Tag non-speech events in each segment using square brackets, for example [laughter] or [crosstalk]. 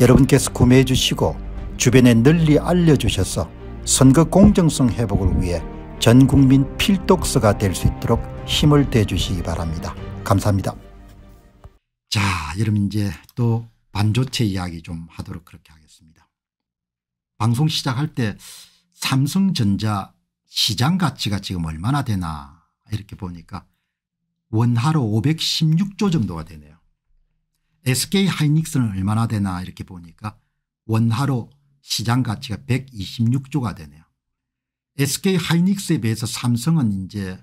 여러분께서 구매해 주시고 주변에 널리 알려주셔서 선거 공정성 회복을 위해 전국민 필독서가 될 수 있도록 힘을 대주시기 바랍니다. 감사합니다. 자 여러분 이제 또 반도체 이야기 좀 하도록 그렇게 하겠습니다. 방송 시작할 때 삼성전자 시장 가치가 지금 얼마나 되나 이렇게 보니까 원화로 516조 정도가 되네요. SK 하이닉스는 얼마나 되나 이렇게 보니까 원화로 시장 가치가 126조가 되네요. SK 하이닉스에 비해서 삼성은 이제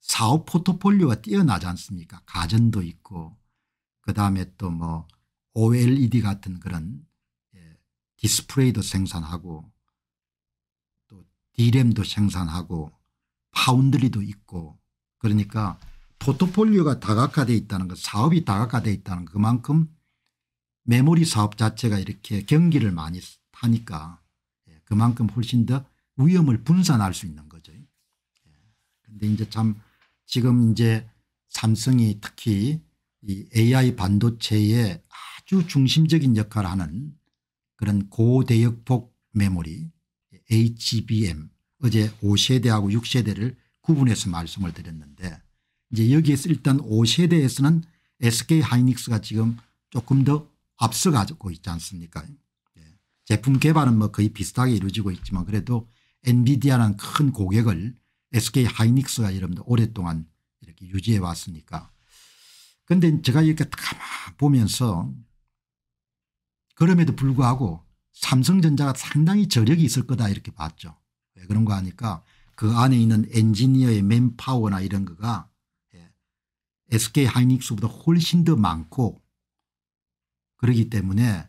사업 포트폴리오가 뛰어나지 않습니까 가전도 있고 그다음에 또 뭐 OLED 같은 그런 예, 디스플레이도 생산하고 또 D램도 생산하고 파운드리도 있고 그러니까 포트폴리오가 다각화되어 있다는 것 사업이 다각화되어 있다는 그만큼 메모리 사업 자체가 이렇게 경기를 많이 타니까 예, 그만큼 훨씬 더 위험을 분산할 수 있는 거죠. 그런데 예. 이제 참 지금 이제 삼성이 특히 이 AI 반도체에 아주 중심적인 역할을 하는 그런 고대역폭 메모리 HBM 예, 어제 5세대하고 6세대를 구분해서 말씀을 드렸는데 이제 여기에서 일단 5세대에서는 SK 하이닉스가 지금 조금 더 앞서가고 있지 않습니까? 예. 제품 개발은 뭐 거의 비슷하게 이루어지고 있지만 그래도 엔비디아라는 큰 고객을 SK 하이닉스가 여러분들 오랫동안 이렇게 유지해 왔으니까. 그런데 제가 이렇게 가만 보면서 그럼에도 불구하고 삼성전자가 상당히 저력이 있을 거다 이렇게 봤죠. 왜그런거 하니까 그 안에 있는 엔지니어의 맨파워나 이런 거가 SK 하이닉스보다 훨씬 더 많고 그러기 때문에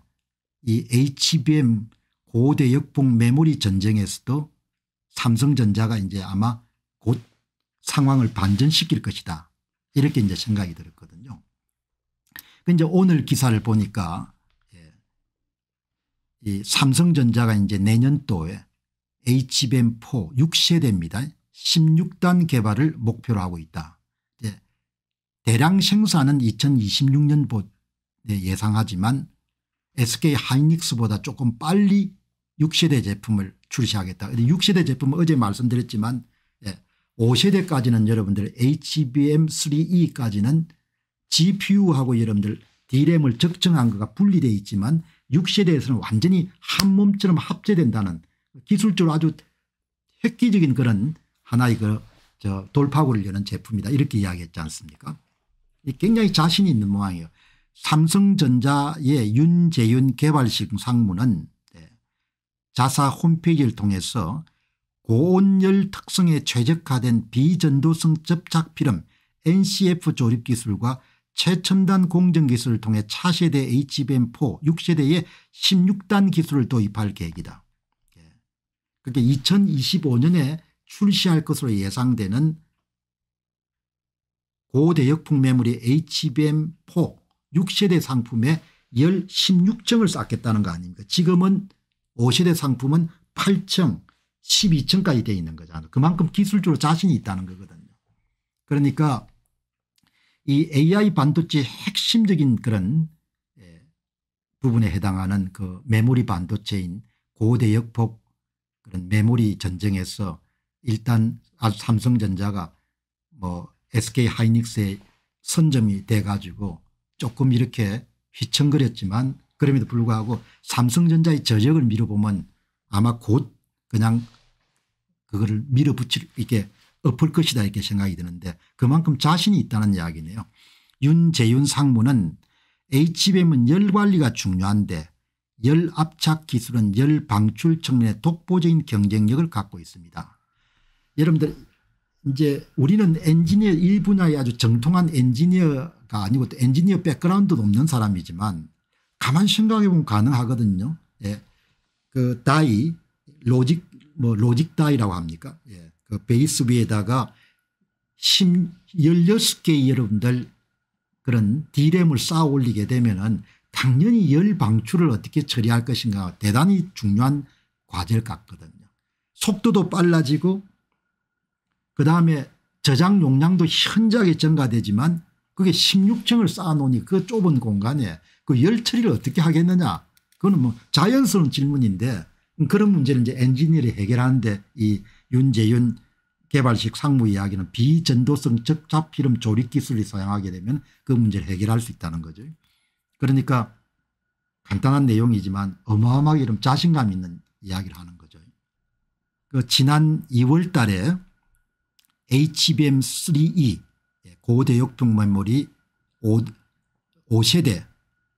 이 HBM 고대 역풍 메모리 전쟁에서도 삼성전자가 이제 아마 곧 상황을 반전시킬 것이다. 이렇게 이제 생각이 들었거든요. 근데 그 오늘 기사를 보니까 예, 이 삼성전자가 이제 내년도에 HBM4 6세대입니다. 16단 개발을 목표로 하고 있다. 대량 생산은 2026년 예상하지만 SK 하이닉스보다 조금 빨리 6세대 제품을 출시하겠다. 6세대 제품은 어제 말씀드렸지만 5세대까지는 예, 여러분들 HBM3E까지는 GPU하고 여러분들 D램을 적정한 거가 분리되어 있지만 6세대에서는 완전히 한 몸처럼 합제된다는 기술적으로 아주 획기적인 그런 하나의 그 돌파구를 여는 제품이다 이렇게 이야기했지 않습니까 굉장히 자신 있는 모양이에요. 삼성전자의 윤재윤 개발식 상무는 네, 자사 홈페이지를 통해서 고온열 특성에 최적화된 비전도성 접착필름 NCF 조립기술과 최첨단 공정기술을 통해 차세대 HBM4 6세대의 16단 기술을 도입할 계획이다. 그게 2025년에 출시할 것으로 예상되는 고대역풍 매물이 HBM4 6세대 상품에 열 16층을 쌓겠다는 거 아닙니까 지금은 5세대 상품은 8층 12층까지 돼 있는 거잖아요. 그만큼 기술적으로 자신이 있다는 거거든요. 그러니까 이 AI 반도체 핵심적인 그런 예, 부분에 해당하는 그 메모리 반도체인 고대역폭 그런 메모리 전쟁에서 일단 아주 삼성전자가 뭐 SK 하이닉스의 선점이 돼가지고 조금 이렇게 휘청거렸지만 그럼에도 불구하고 삼성전자의 저력을 밀어보면 아마 곧 그냥 그거를 밀어붙일 이게 엎을 것이다 이렇게 생각이 드는데 그만큼 자신이 있다는 이야기네요. 윤재윤 상무는 HBM은 열 관리가 중요한데 열 압착 기술은 열 방출 측면의 독보적인 경쟁력을 갖고 있습니다. 여러분들 이제 우리는 엔지니어 일 분야에 아주 정통한 엔지니어가 아니고 또 엔지니어 백그라운드도 없는 사람이지만 가만 생각해 보면 가능하거든요. 예. 그 다이 로직 뭐 로직 다이라고 합니까? 예. 그 베이스 위에다가 1 16개의 여러분들 그런 디램을 쌓아 올리게 되면은 당연히 열 방출을 어떻게 처리할 것인가 대단히 중요한 과제일 것 같거든요. 속도도 빨라지고 그다음에 저장 용량도 현저하게 증가되지만 그게 16층을 쌓아놓으니 그 좁은 공간에 그 열처리를 어떻게 하겠느냐 그거는 뭐 자연스러운 질문인데 그런 문제를 이제 엔지니어를 해결하는데 이 윤재윤 개발식 상무 이야기는 비전도성 적잡피름 조립 기술이 사용하게 되면 그 문제를 해결할 수 있다는 거죠. 그러니까 간단한 내용이지만 어마어마하게 이런 자신감 있는 이야기를 하는 거죠. 그 지난 2월 달에 HBM3E 예, 고대역 동말몰이 5, 세대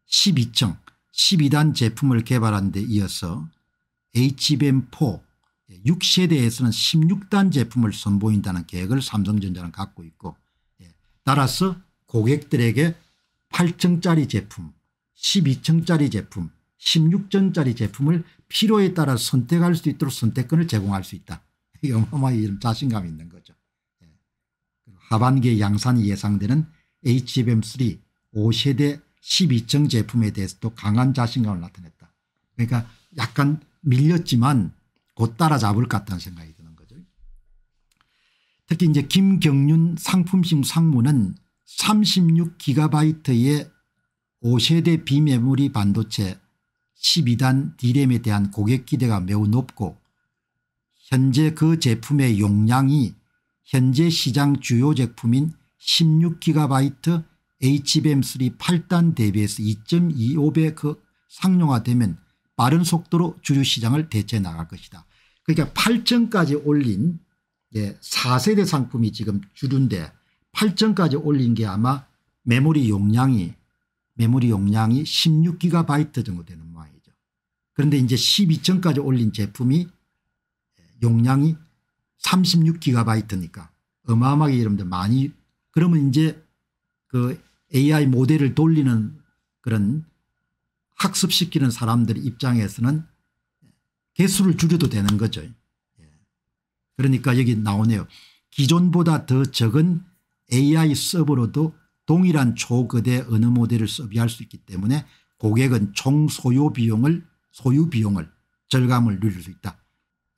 12층 12단 제품을 개발한 데 이어서 HBM4 6세대에서는 예, 16단 제품을 선보인다는 계획을 삼성전자는 갖고 있고 예, 따라서 고객들에게 8층짜리 제품 12층짜리 제품 16전짜리 제품을 필요에 따라 선택할 수 있도록 선택권을 제공할 수 있다. [laughs] 이게 어마어마한 자신감이 있는 거죠. 하반기에 양산이 예상되는 HBM3 5세대 12층 제품에 대해서도 강한 자신감을 나타냈다. 그러니까 약간 밀렸지만 곧 따라잡을 것 같다는 생각이 드는 거죠. 특히 이제 김경윤 상품심 상무는 36GB의 5세대 비메모리 반도체 12단 D램에 대한 고객 기대가 매우 높고 현재 그 제품의 용량이 현재 시장 주요 제품인 16GB HBM3 8단 대비해서 2.25배 상용화되면 빠른 속도로 주류 시장을 대체 나갈 것이다. 그러니까 8점까지 올린 예, 4세대 상품이 지금 주류인데 8점까지 올린 게 아마 메모리 용량이 메모리 용량이 16GB 정도 되는 모양이죠. 그런데 이제 12점까지 올린 제품이 용량이 36기가바이트니까 어마어마하게 여러분들 많이 그러면 이제 그 AI 모델을 돌리는 그런 학습시키는 사람들 입장에서는 개수를 줄여도 되는 거죠. 예. 그러니까 여기 나오네요. 기존보다 더 적은 AI 서버로도 동일한 초거대 언어 모델을 소비할 수 있기 때문에 고객은 총 소요 비용을 소유 비용을 절감을 누릴 수 있다.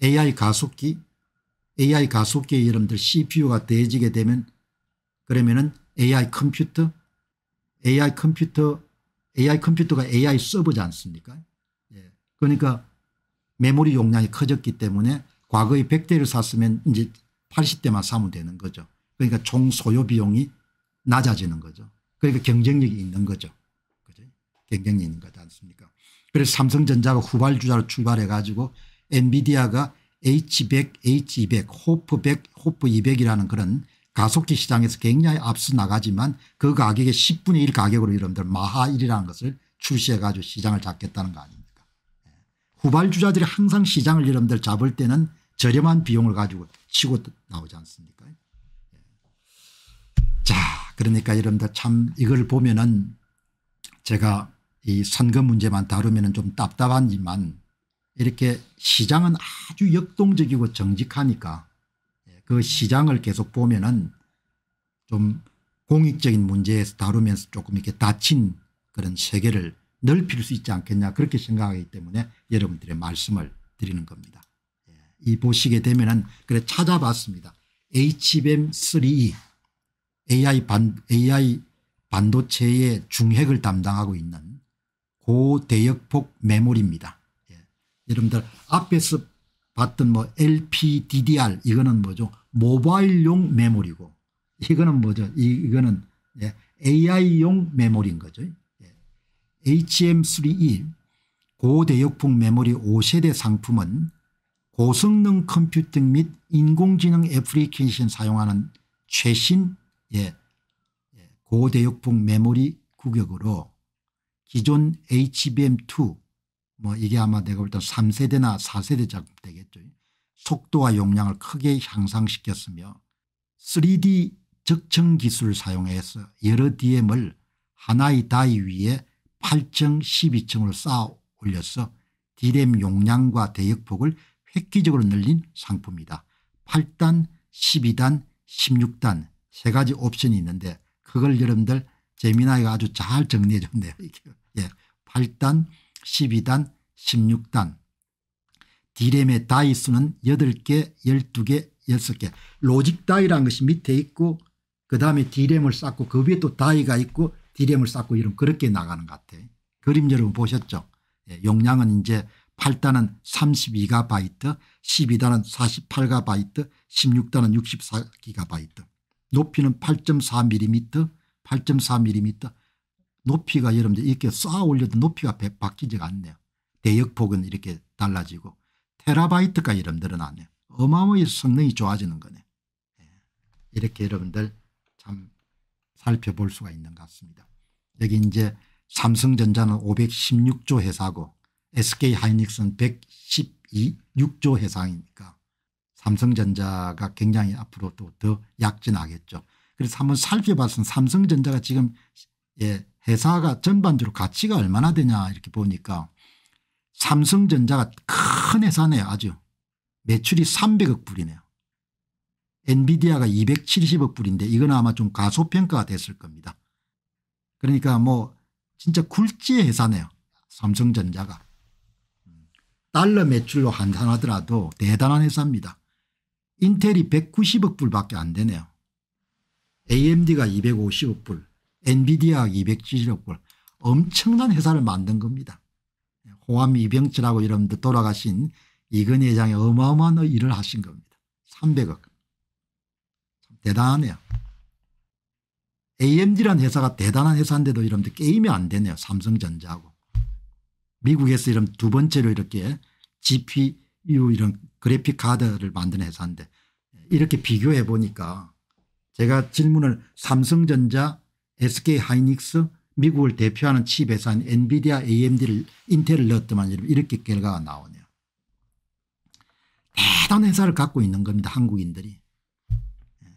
AI 가속기 AI 가속기 여러분들 CPU가 대지게 되면 그러면은 AI 컴퓨터, AI 컴퓨터, AI 컴퓨터가 AI 서버지 않습니까? 예. 그러니까 메모리 용량이 커졌기 때문에 과거에 100대를 샀으면 이제 80대만 사면 되는 거죠. 그러니까 총 소요 비용이 낮아지는 거죠. 그러니까 경쟁력이 있는 거죠. 그죠? 경쟁력이 있는 거지 않습니까? 그래서 삼성전자가 후발주자로 출발해 가지고 엔비디아가 H100, H200, 호프100, 호프200이라는 그런 가속기 시장에서 굉장히 앞서 나가지만 그 가격의 10분의 1 가격으로 여러분들 마하 1이라는 것을 출시해 가지고 시장을 잡겠다는 거 아닙니까 예. 후발주자들이 항상 시장을 여러분들 잡을 때는 저렴한 비용을 가지고 치고 나오지 않습니까 예. 자 그러니까 여러분들 참 이걸 보면은 제가 이 선거 문제만 다루면 좀 답답하지만 이렇게 시장은 아주 역동적이고 정직하니까 예, 그 시장을 계속 보면은 좀 공익적인 문제에서 다루면서 조금 이렇게 닫힌 그런 세계를 넓힐 수 있지 않겠냐 그렇게 생각하기 때문에 여러분들의 말씀을 드리는 겁니다. 예, 이 보시게 되면은 그래 찾아봤습니다. h b m 3 AI, 반, AI 반도체의 중핵을 담당하고 있는 고대역폭 메모리입니다. 여러분들 앞에서 봤던 뭐 LPDDR 이거는 뭐죠? 모바일용 메모리고 이거는 뭐죠? 이, 이거는 예, AI용 메모리인 거죠. 예. HM3E e, 고대역풍 메모리 5세대 상품은 고성능 컴퓨팅 및 인공지능 애플리케이션 사용하는 최신 예, 예 고대역풍 메모리 규격으로 기존 HBM2 뭐 이게 아마 내가 볼 때 3세대나 4세대 작업 되겠죠. 속도와 용량을 크게 향상시켰으며 3D 적층 기술을 사용해서 여러 DM을 하나의 다이 위에 8층 12층으로 쌓아 올려서 DRAM 용량과 대역폭을 획기적으로 늘린 상품이다. 8단 12단 16단 세 가지 옵션이 있는데 그걸 여러분들 재미나이가 아주 잘 정리해 줬네요. 이게 예, 8단 12단, 16단. 디램의 다이 수는 8개, 12개, 6개. 로직 다이라는 것이 밑에 있고 그 다음에 디램을 쌓고 그 위에 또 다이가 있고 디램을 쌓고 이런 그렇게 나가는 것 같아. 그림 여러분 보셨죠? 예, 용량은 이제 8단은 32가바이트, 12단은 48가바이트, 16단은 64기가바이트. 높이는 8.4mm, 8.4mm, 높이가 여러분들 이렇게 쌓아 올려도 높이가 바뀌지가 않네요. 대역폭은 이렇게 달라지고 테라바이트까 여러분 늘어나네요. 어마어마히 성능이 좋아지는 거네. 예. 이렇게 여러분들 참 살펴볼 수가 있는 것 같습니다. 여기 이제 삼성전자는 516조 회사고 SK하이닉스는 112조 회사니까 삼성전자가 굉장히 앞으로 또 더 약진하겠죠. 그래서 한번 살펴봤으면 삼성전자가 지금 예, 회사가 전반적으로 가치가 얼마나 되냐 이렇게 보니까 삼성전자가 큰 회사네요 아주 매출이 300억 불이네요. 엔비디아가 270억 불인데 이건 아마 좀 가소평가가 됐을 겁니다. 그러니까 뭐 진짜 굴지의 회사네요. 삼성전자가. 달러 매출로 환산하더라도 대단한 회사입니다. 인텔이 190억 불밖에 안 되네요. AMD가 250억 불 엔비디아 2 7 0지불 엄청난 회사를 만든 겁니다. 호암 이병철하고 여러분들 돌아가신 이건희 회장이 어마어마한 일을 하신 겁니다. 300억. 참 대단하네요. a m d 라 회사가 대단한 회사인데도 여러분들 게임이 안 되네요. 삼성전자하고. 미국에서 이런 두 번째로 이렇게 GPU 이런 그래픽 카드를 만드는 회사인데 이렇게 비교해 보니까 제가 질문을 삼성전자 SK 하이닉스 미국을 대표하는 칩 회사인 엔비디아 AMD를 인텔을 넣었더만 이렇게 결과가 나오네요. 대단한 회사를 갖고 있는 겁니다. 한국인들이. 예.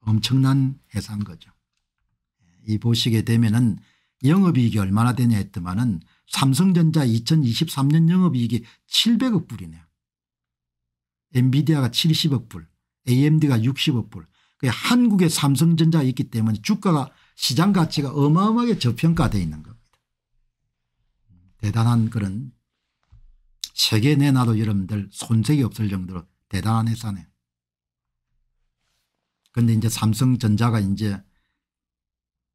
엄청난 회사인 거죠. 예, 이 보시게 되면은 영업이익이 얼마나 되냐 했더만은 삼성전자 2023년 영업이익이 700억 불이네요. 엔비디아가 70억 불, AMD가 60억 불, 예, 한국의 삼성전자 있기 때문에 주가가 시장 가치가 어마어마하게 저평가되어 있는 겁니다. 대단한 그런 세계 내놔도 여러분들 손색이 없을 정도로 대단한 회사네요. 그런데 이제 삼성전자가 이제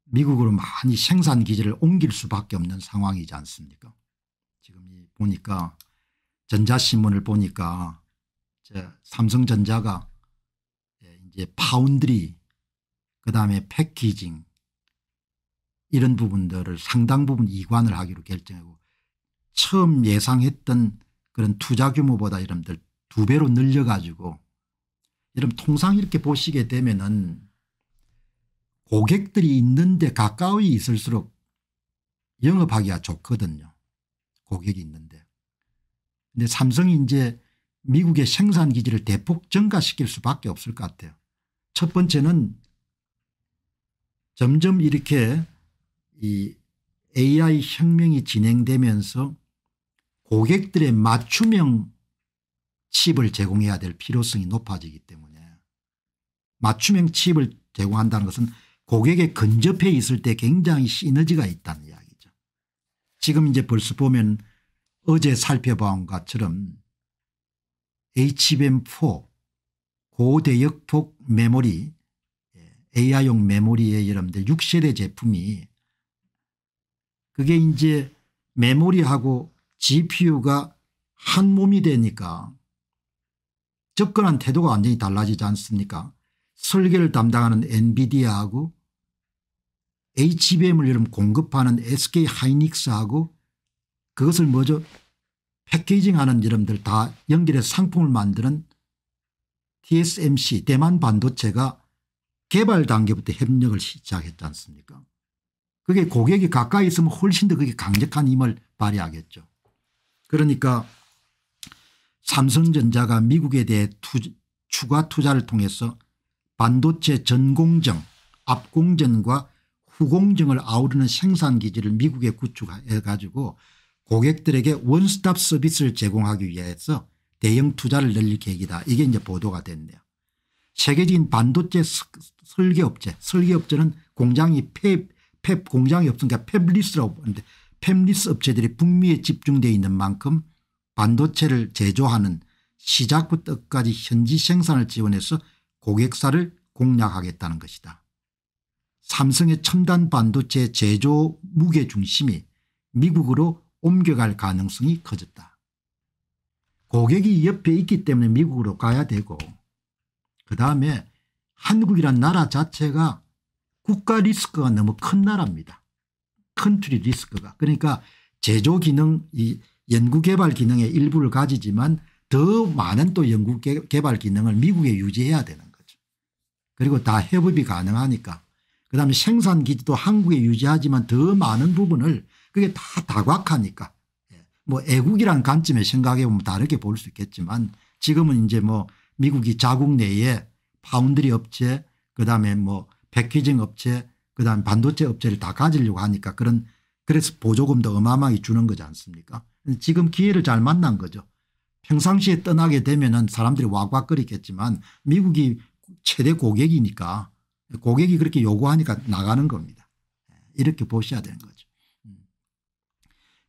미국으로 많이 생산 기지를 옮길 수밖에 없는 상황이지 않습니까? 지금 보니까 전자신문을 보니까 삼성전자가 이제 파운드리 그다음에 패키징 이런 부분들을 상당 부분 이관을 하기로 결정하고 처음 예상했던 그런 투자 규모보다 이름들 두 배로 늘려가지고 여러분 통상 이렇게 보시게 되면은 고객들이 있는데 가까이 있을수록 영업하기가 좋거든요. 고객이 있는데. 근데 삼성이 이제 미국의 생산기지를 대폭 증가시킬 수밖에 없을 것 같아요. 첫 번째는 점점 이렇게 이 AI 혁명이 진행되면서 고객들의 맞춤형 칩을 제공해야 될 필요성이 높아지기 때문에 맞춤형 칩을 제공한다는 것은 고객에 근접해 있을 때 굉장히 시너지가 있다는 이야기죠. 지금 이제 벌써 보면 어제 살펴본 것처럼 HBM4 고대역폭 메모리 예, AI용 메모리의 여러분들 6세대 제품이 그게 이제 메모리하고 GPU가 한 몸이 되니까 접근한 태도가 완전히 달라지지 않습니까 설계를 담당하는 엔비디아하고 HBM을 여러분 공급하는 SK 하이닉스하고 그것을 뭐죠 패케이징하는 여러분들 다 연결해서 상품을 만드는 TSMC 대만 반도체가 개발 단계부터 협력을 시작했지 않습니까 그게 고객이 가까이 있으면 훨씬 더 그게 강력한 힘을 발휘하겠죠. 그러니까 삼성전자가 미국에 대해 투 추가 투자를 통해서 반도체 전공정 앞공정과 후공정을 아우르는 생산기지를 미국에 구축해 가지고 고객들에게 원스톱 서비스를 제공하기 위해서 대형 투자를 늘릴 계획이다. 이게 이제 보도가 됐네요. 세계적인 반도체 설계업체 설계업체는 공장이 펩, 펩 공장이 없으니까 펩리스라고 그러니까 하는데 펩리스 업체들이 북미에 집중되어 있는 만큼 반도체를 제조하는 시작부터 까지 현지 생산을 지원해서 고객사를 공략하겠다는 것이다. 삼성의 첨단 반도체 제조 무게 중심이 미국으로 옮겨갈 가능성이 커졌다. 고객이 옆에 있기 때문에 미국으로 가야 되고 그다음에 한국이란 나라 자체가 국가 리스크가 너무 큰 나라입니다. 컨트리 리스크가. 그러니까 제조 기능 이 연구개발 기능의 일부를 가지지만 더 많은 또 연구개발 기능을 미국에 유지해야 되는 거죠. 그리고 다 협업이 가능하니까. 그다음에 생산기지도 한국에 유지하지만 더 많은 부분을 그게 다 다각하니까 뭐 애국이란 관점의 생각해 보면 다르게 볼 수 있겠지만 지금은 이제 뭐 미국이 자국 내에 파운드리 업체 그다음에 뭐 패키징 업체 그다음 에 반도체 업체를 다 가지려고 하니까 그런 그래서 보조금도 어마어마하게 주는 거지 않습니까 지금 기회를 잘 만난 거죠. 평상시에 떠나게 되면 사람들이 와꽉거리겠지만 미국이 최대 고객이니까 고객이 그렇게 요구하니까 나가는 겁니다. 예, 이렇게 보셔야 되는 거죠.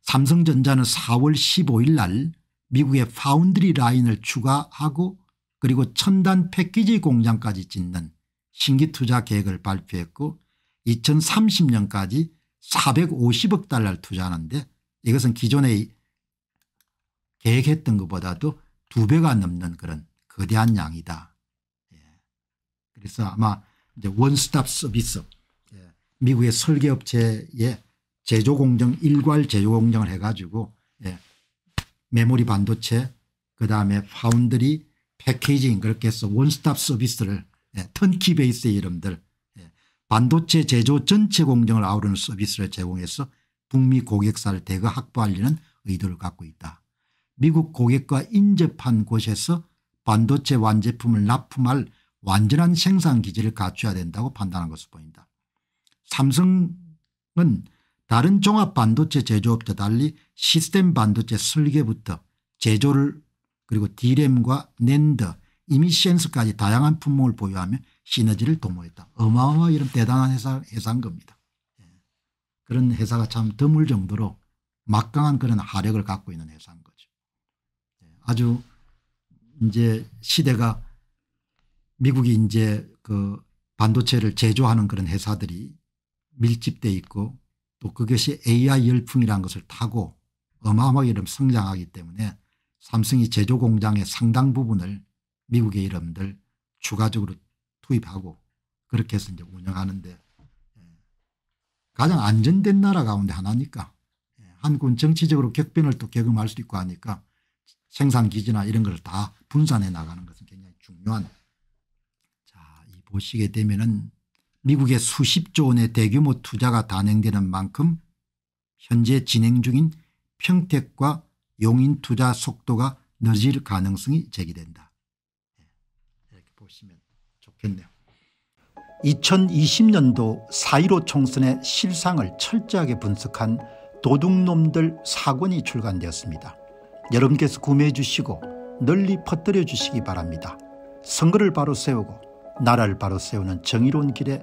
삼성전자는 4월 15일 날 미국의 파운드리 라인을 추가하고 그리고 첨단 패키지 공장까지 짓는 신기 투자 계획을 발표했고 2030년까지 450억 달러를 투자하는데 이것은 기존의 계획했던 것보다도 두 배가 넘는 그런 거대한 양이다. 예. 그래서 아마 이제 원스톱 서비스 예. 미국의 설계업체의 제조공정 일괄 제조공정을 해가지고 예. 메모리 반도체 그다음에 파운드리 패키징 그렇게 해서 원스톱 서비스를 예. 턴키 베이스의 이름들 예. 반도체 제조 전체 공정을 아우르는 서비스를 제공해서 북미 고객사를 대거 확보하려는 의도를 갖고 있다. 미국 고객과 인접한 곳에서 반도체 완제품을 납품할 완전한 생산기지를 갖춰야 된다고 판단한 것으로 보인다. 삼성은 다른 종합반도체 제조업과 달리 시스템 반도체 설계부터 제조를 그리고 디램과 낸드 이미시엔스까지 다양한 품목을 보유하며 시너지를 도모했다. 어마어마 이런 대단한 회사, 회사인 겁니다. 예. 그런 회사가 참 드물 정도로 막강한 그런 하력을 갖고 있는 회사인 거죠. 예. 아주 이제 시대가 미국이 이제 그 반도체를 제조하는 그런 회사들이 밀집돼 있고 또 그것이 AI 열풍이라는 것을 타고 어마어마하게 이름 성장하기 때문에 삼성이 제조 공장의 상당 부분을 미국의 이름들 추가적으로 투입하고 그렇게 해서 이제 운영하는데 예. 가장 안전된 나라 가운데 하나니까 예. 한국은 정치적으로 격변을 또 경험할 수 있고 하니까 생산기지나 이런 걸 다 분산해 나가는 것은 굉장히 중요한 자, 이 보시게 되면은 미국의 수십조 원의 대규모 투자가 단행되는 만큼 현재 진행 중인 평택과 용인 투자 속도가 늦을 가능성이 제기된다. 예, 이렇게 보시면 좋겠네요. 2020년도 4.15 총선의 실상을 철저하게 분석한 도둑놈들 사권이 출간되었습니다. 여러분께서 구매해 주시고 널리 퍼뜨려 주시기 바랍니다. 선거를 바로 세우고 나라를 바로 세우는 정의로운 길에